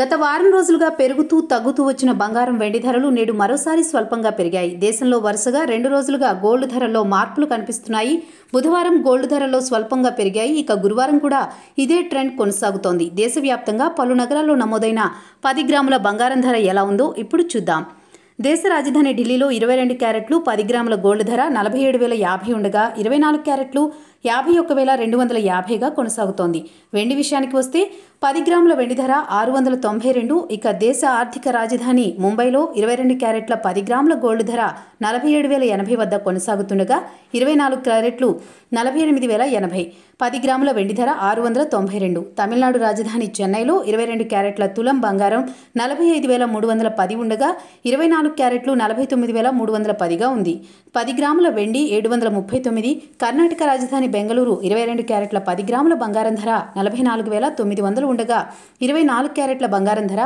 గత వారం రోజులుగా పెరుగుతూ తగ్గుతూ వచ్చిన బంగారం వెండి ధరలు నేడు మరోసారి స్వల్పంగా పెరిగాయి దేశంలో వరుసగా రెండు రోజులుగా గోల్డ్ ధరల్లో మార్పులు కనిపిస్తున్నాయి బుధవారం గోల్డ్ ధరల్లో స్వల్పంగా పెరిగాయి ఇక గురువారం కూడా ఇదే ట్రెండ్ కొనసాగుతోంది దేశవ్యాప్తంగా పలు నగరాల్లో నమోదైన పది గ్రాముల బంగారం ధర ఎలా ఉందో ఇప్పుడు చూద్దాం దేశ రాజధాని ఢిల్లీలో ఇరవై రెండు క్యారెట్లు పది గ్రాముల గోల్డ్ ధర నలభై ఏడు వేల యాభై ఉండగా ఇరవై నాలుగు క్యారెట్లు యాభై ఒక్క వేల రెండు వందల యాభైగా కొనసాగుతోంది వెండి విషయానికి వస్తే పది గ్రాముల వెండి ధర ఆరు వందల తొంభై రెండు ఇక దేశ ఆర్థిక రాజధాని ముంబైలో ఇరవై రెండు క్యారెట్ల పది గ్రాముల గోల్డ్ ధర నలభై ఏడు వేల ఎనభై వద్ద కొనసాగుతుండగా ఇరవై నాలుగు క్యారెట్లు నలభై ఎనిమిది వేల ఎనభై పది గ్రాముల వెండి ధర ఆరు వందల తొంభై రెండు తమిళనాడు రాజధాని చెన్నైలో ఇరవై రెండు క్యారెట్ల తులం బంగారం నలభై ఐదు వేల మూడు వందల పది ఉండగా ఇరవై నాలుగు క్యారెట్లు నలభై తొమ్మిది వేల మూడు వందల పదిగా ఉంది పది గ్రాముల వెండి ఏడు వందల ముప్పై తొమ్మిది కర్ణాటక రాజధాని బెంగళూరు ఇరవై రెండు క్యారెట్ల పది గ్రాముల బంగారం ధర నలభై నాలుగు వేల తొమ్మిది వందలు ఉండగా ఇరవై నాలుగు క్యారెట్ల బంగారం ధర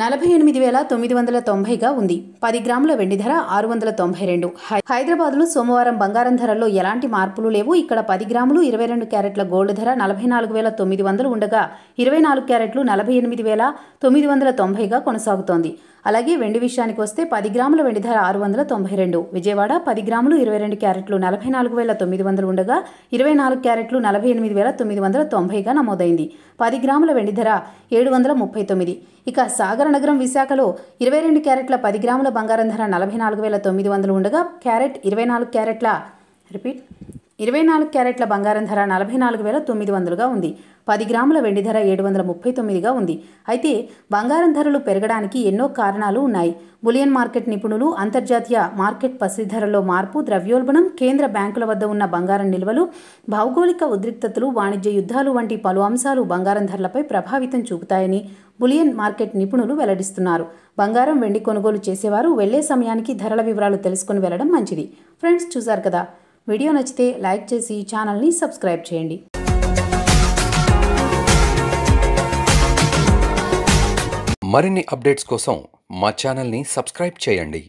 నలభై ఎనిమిది వేల తొమ్మిది వందల తొంభైగా ఉంది పది గ్రాముల వెండి ధర ఆరు వందల తొంభై రెండు హైదరాబాద్లో సోమవారం బంగారం ధరల్లో ఎలాంటి మార్పులు లేవు ఇక్కడ పది గ్రాములు ఇరవై రెండు క్యారెట్ల గోల్డ్ ధర నలభై నాలుగు వేల తొమ్మిది వందలు ఉండగా ఇరవై నాలుగు క్యారెట్లు నలభై ఎనిమిది వేల తొమ్మిది వందల తొంభైగా కొనసాగుతోంది అలాగే వెండి విషయానికి వస్తే పది గ్రాముల వెండి ధర ఆరు వందల తొంభై రెండు విజయవాడ పది గ్రాములు ఇరవై రెండు క్యారెట్లు నలభై నాలుగు వేల తొమ్మిది వందలు ఉండగా ఇరవై నాలుగు క్యారెట్లు నలభై ఎనిమిది వేల తొమ్మిది వందల తొంభైగా నమోదైంది పది గ్రాముల వెండి ధర ఏడు వందల ముప్పై తొమ్మిది ఇక సాగర నగరం విశాఖలో ఇరవై రెండు క్యారెట్ల పది గ్రాముల బంగారం ధర నలభై నాలుగు వేల తొమ్మిది వందలు ఉండగా క్యారెట్ ఇరవై నాలుగు క్యారెట్ల రిపీట్ ఇరవై నాలుగు క్యారెట్ల బంగారం ధర నలభై నాలుగు వేల తొమ్మిది వందలుగా ఉంది పది గ్రాముల వెండి ధర ఏడు వందల ముప్పై తొమ్మిదిగా ఉంది అయితే బంగారం ధరలు పెరగడానికి ఎన్నో కారణాలు ఉన్నాయి బులియన్ మార్కెట్ నిపుణులు అంతర్జాతీయ మార్కెట్ పసి ధరల్లో మార్పు ద్రవ్యోల్బణం కేంద్ర బ్యాంకుల వద్ద ఉన్న బంగారం నిల్వలు భౌగోళిక ఉద్రిక్తతలు వాణిజ్య యుద్ధాలు వంటి పలు అంశాలు బంగారం ధరలపై ప్రభావితం చూపుతాయని బులియన్ మార్కెట్ నిపుణులు వెల్లడిస్తున్నారు బంగారం వెండి కొనుగోలు చేసేవారు వెళ్లే సమయానికి ధరల వివరాలు తెలుసుకుని వెళ్లడం మంచిది ఫ్రెండ్స్ చూశారు కదా వీడియో నచ్చితే లైక్ చేసి ఛానల్ని సబ్స్క్రైబ్ చేయండి మరిన్ని అప్డేట్స్ కోసం మా ఛానల్ని సబ్స్క్రైబ్ చేయండి